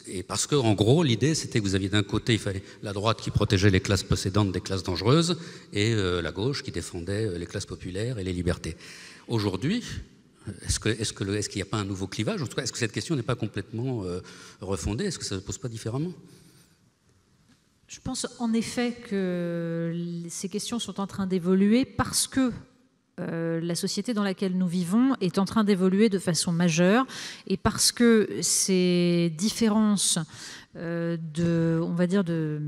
Et parce que, en gros, l'idée, c'était que vous aviez d'un côté, il fallait la droite qui protégeait les classes possédantes des classes dangereuses, et euh, la gauche qui défendait euh, les classes populaires et les libertés. Aujourd'hui, est-ce qu'il n'y a pas un nouveau clivage En tout cas, est-ce que cette question n'est pas complètement euh, refondée Est-ce que ça ne se pose pas différemment Je pense en effet que ces questions sont en train d'évoluer parce que euh, la société dans laquelle nous vivons est en train d'évoluer de façon majeure et parce que ces différences euh, de, on va dire de,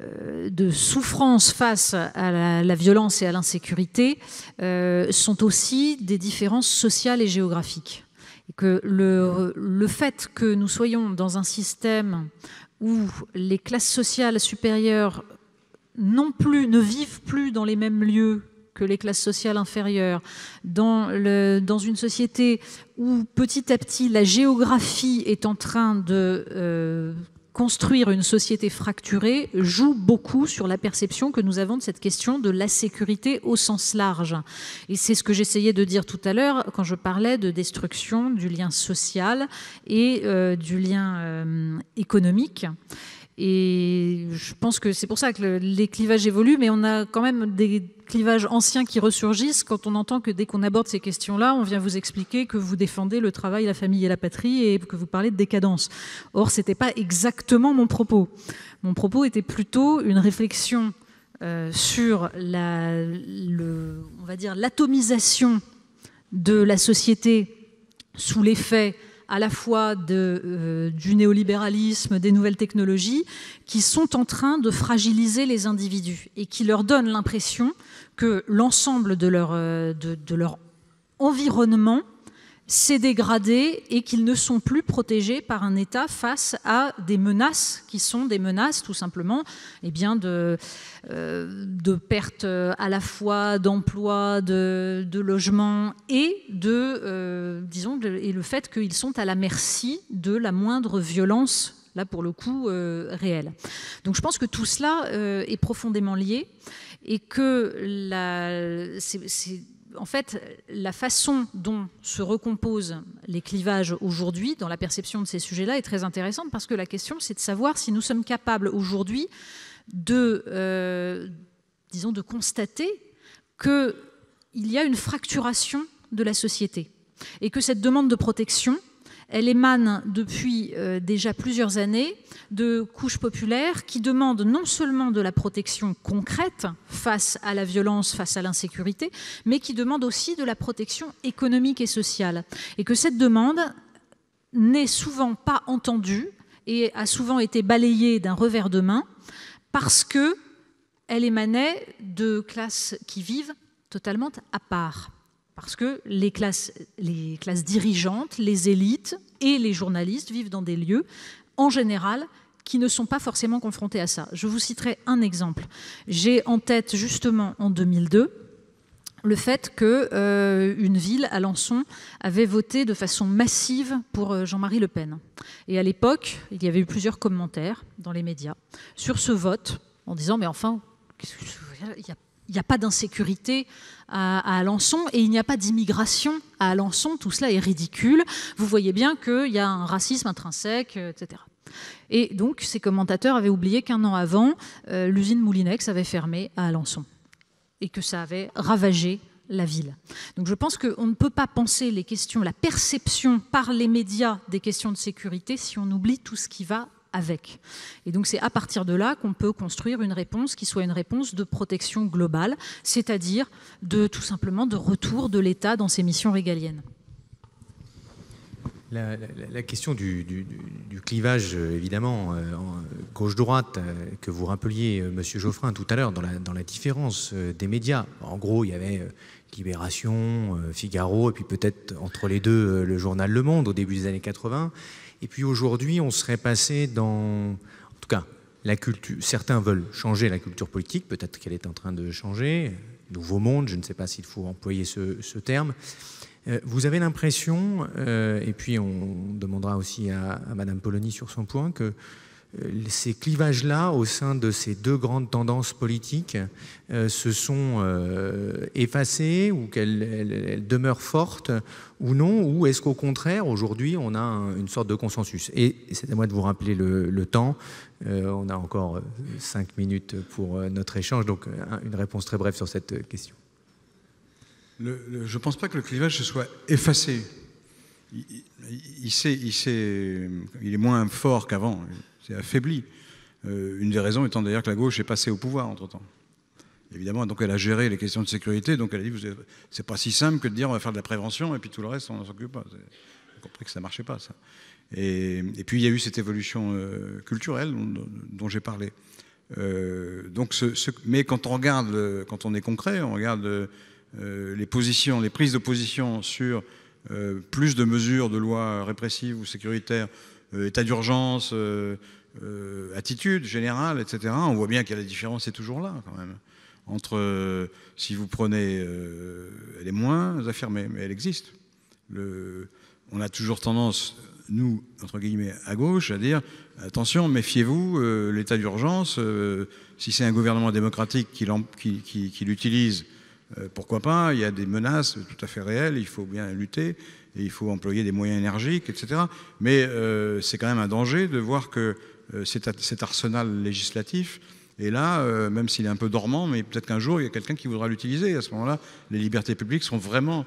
euh, de souffrance face à la, violence et à l'insécurité sont aussi des différences sociales et géographiques. Et que le, le fait que nous soyons dans un système où les classes sociales supérieures non plus, ne vivent plus dans les mêmes lieux que les classes sociales inférieures, dans, une société où petit à petit la géographie est en train de euh, construire une société fracturée joue beaucoup sur la perception que nous avons de cette question de la sécurité au sens large. Et c'est ce que j'essayais de dire tout à l'heure quand je parlais de destruction du lien social et euh, du lien euh, économique. Et je pense que c'est pour ça que les clivages évoluent, mais on a quand même des clivages anciens qui ressurgissent quand on entend que dès qu'on aborde ces questions-là, on vient vous expliquer que vous défendez le travail, la famille et la patrie et que vous parlez de décadence. Or, ce n'était pas exactement mon propos. Mon propos était plutôt une réflexion euh, sur on va dire l'atomisation de la société sous l'effet à la fois euh, du néolibéralisme, des nouvelles technologies, qui sont en train de fragiliser les individus et qui leur donnent l'impression que l'ensemble de leur euh, environnement s'est dégradé et qu'ils ne sont plus protégés par un État face à des menaces qui sont des menaces tout simplement eh bien de, euh, de pertes euh, à la fois d'emploi de, de logement et de euh, disons et le fait qu'ils sont à la merci de la moindre violence là pour le coup euh, réelle. Donc je pense que tout cela euh, est profondément lié et que la, c'est en fait, la façon dont se recomposent les clivages aujourd'hui dans la perception de ces sujets-là est très intéressante parce que la question, c'est de savoir si nous sommes capables aujourd'hui de, euh, disons, de constater qu'il y a une fracturation de la société et que cette demande de protection, elle émane depuis euh, déjà plusieurs années de couches populaires qui demandent non seulement de la protection concrète face à la violence, face à l'insécurité, mais qui demandent aussi de la protection économique et sociale. Et que cette demande n'est souvent pas entendue et a souvent été balayée d'un revers de main parce que elle émanait de classes qui vivent totalement à part parce que les classes, dirigeantes, les élites et les journalistes vivent dans des lieux, en général, qui ne sont pas forcément confrontés à ça. Je vous citerai un exemple. J'ai en tête justement en 2002 le fait qu'une euh, ville, Alençon, avait voté de façon massive pour euh, Jean-Marie Le Pen. Et à l'époque, il y avait eu plusieurs commentaires dans les médias sur ce vote en disant mais enfin il n'y a il n'y a pas d'insécurité à, Alençon et il n'y a pas d'immigration à Alençon. Tout cela est ridicule. Vous voyez bien qu'il y a un racisme intrinsèque, euh, etc. Et donc, ces commentateurs avaient oublié qu'un an avant, euh, l'usine Moulinex avait fermé à Alençon et que ça avait ravagé la ville. Donc je pense qu'on ne peut pas penser les questions, la perception par les médias des questions de sécurité si on oublie tout ce qui va avec. Et donc c'est à partir de là qu'on peut construire une réponse qui soit une réponse de protection globale, c'est-à-dire de tout simplement de retour de l'État dans ses missions régaliennes. La, question du, clivage, euh, évidemment, euh, euh, gauche-droite, que vous rappeliez, Monsieur Geoffrin, tout à l'heure, dans la, dans la, différence des médias. En gros, il y avait Libération, Figaro, et puis peut-être entre les deux, le journal Le Monde au début des années 80. Et puis aujourd'hui, on serait passé dans, en tout cas, la culture. Certains veulent changer la culture politique. Peut-être qu'elle est en train de changer. Nouveau monde. Je ne sais pas s'il faut employer ce, terme. Euh, vous avez l'impression, euh, et puis on, demandera aussi à, à Madame Polony sur son point, que euh, ces clivages-là au sein de ces deux grandes tendances politiques euh, se sont euh, effacés ou qu'elles demeurent fortes ou non Ou est-ce qu'au contraire, aujourd'hui, on a une sorte de consensus Et c'est à moi de vous rappeler le, temps. on a encore cinq minutes pour notre échange, donc une réponse très brève sur cette question. je ne pense pas que le clivage se soit effacé. Il, il est moins fort qu'avant c'est affaibli. Euh, une des raisons étant d'ailleurs que la gauche est passée au pouvoir entre-temps. Évidemment, donc elle a géré les questions de sécurité, donc elle a dit c'est pas si simple que de dire on va faire de la prévention et puis tout le reste on n'en s'occupe pas. J'ai compris que ça ne marchait pas ça. Et, puis il y a eu cette évolution euh, culturelle dont, j'ai parlé. Euh, donc mais quand on regarde, quand on est concret, on regarde les positions, les prises de position sur plus de mesures de loi répressives ou sécuritaires, état d'urgence, euh, attitude générale, etc., on voit bien que la différence, est toujours là quand même. Entre, euh, si vous prenez, euh, elle est moins affirmée, mais elle existe. Le, on a toujours tendance, nous, entre guillemets, à gauche, à dire attention, méfiez-vous, l'état d'urgence, si c'est un gouvernement démocratique qui, qui, qui l'utilise, pourquoi pas Il y a des menaces tout à fait réelles, il faut bien lutter, et il faut employer des moyens énergiques, etc. Mais c'est quand même un danger de voir que euh, cet, arsenal législatif. Et là, euh, même s'il est un peu dormant, mais peut-être qu'un jour, il y a quelqu'un qui voudra l'utiliser. À ce moment-là, les libertés publiques sont vraiment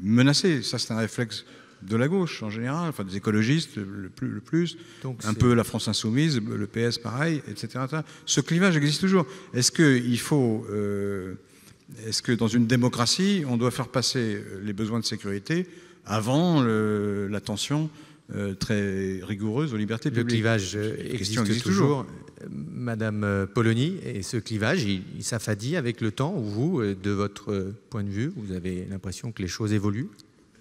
menacées. Ça, c'est un réflexe de la gauche en général, enfin des écologistes le plus, le plus un peu la France insoumise, le PS pareil, etc. Ce clivage existe toujours. Est-ce qu'il faut... Euh, est-ce que dans une démocratie, on doit faire passer les besoins de sécurité avant l'attention euh, très rigoureuse aux libertés publiques. Le clivage euh, existe, toujours. Euh, Madame Polony, et ce clivage, il, s'affadit avec le temps, ou vous, de votre point de vue, vous avez l'impression que les choses évoluent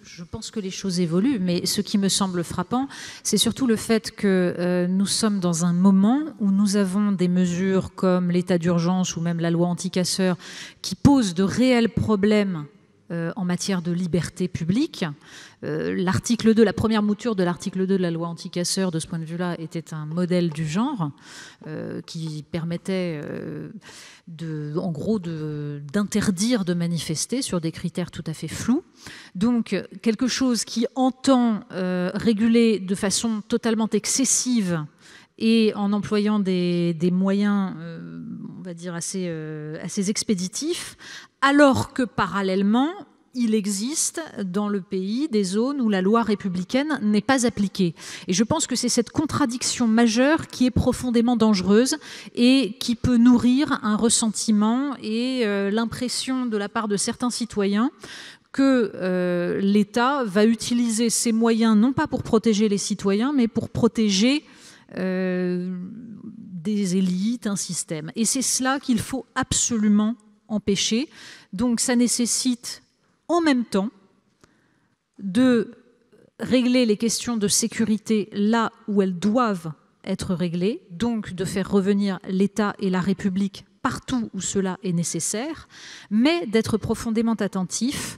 je pense que les choses évoluent, mais ce qui me semble frappant, c'est surtout le fait que nous sommes dans un moment où nous avons des mesures comme l'état d'urgence ou même la loi anticasseur qui posent de réels problèmes euh, en matière de liberté publique. Euh, l'article 2, la première mouture de l'article 2 de la loi anticasseur, de ce point de vue-là, était un modèle du genre euh, qui permettait, en gros, d'interdire de, manifester sur des critères tout à fait flous. Donc, quelque chose qui entend réguler de façon totalement excessive et en employant des, moyens, on va dire, assez expéditifs, alors que parallèlement, il existe dans le pays des zones où la loi républicaine n'est pas appliquée. Et je pense que c'est cette contradiction majeure qui est profondément dangereuse et qui peut nourrir un ressentiment et euh, l'impression de la part de certains citoyens que euh, l'État va utiliser ses moyens non pas pour protéger les citoyens, mais pour protéger euh, des élites, un système. Et c'est cela qu'il faut absolument empêcher. Donc ça nécessite en même temps de régler les questions de sécurité là où elles doivent être réglées, donc de faire revenir l'État et la République partout où cela est nécessaire, mais d'être profondément attentif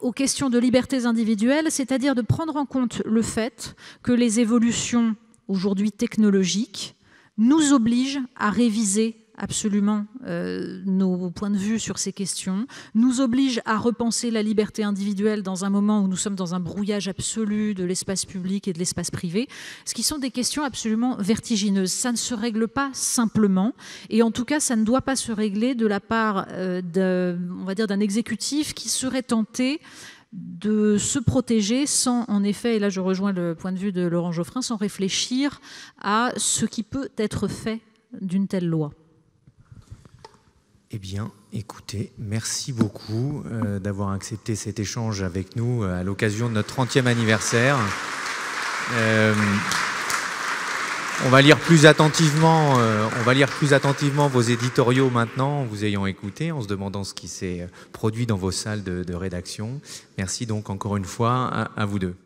aux questions de libertés individuelles, c'est-à-dire de prendre en compte le fait que les évolutions aujourd'hui technologiques nous obligent à réviser absolument euh, nos points de vue sur ces questions, nous oblige à repenser la liberté individuelle dans un moment où nous sommes dans un brouillage absolu de l'espace public et de l'espace privé, ce qui sont des questions absolument vertigineuses. Ça ne se règle pas simplement, et en tout cas, ça ne doit pas se régler de la part euh, on va dire, d'un exécutif qui serait tenté de se protéger sans, en effet, et là je rejoins le point de vue de Laurent Geoffrin, sans réfléchir à ce qui peut être fait d'une telle loi. Eh bien, écoutez, merci beaucoup euh, d'avoir accepté cet échange avec nous euh, à l'occasion de notre 30e anniversaire. Euh, on va lire plus attentivement, on va lire plus attentivement vos éditoriaux maintenant, vous ayant écouté, en se demandant ce qui s'est produit dans vos salles de, rédaction. Merci donc encore une fois à vous deux.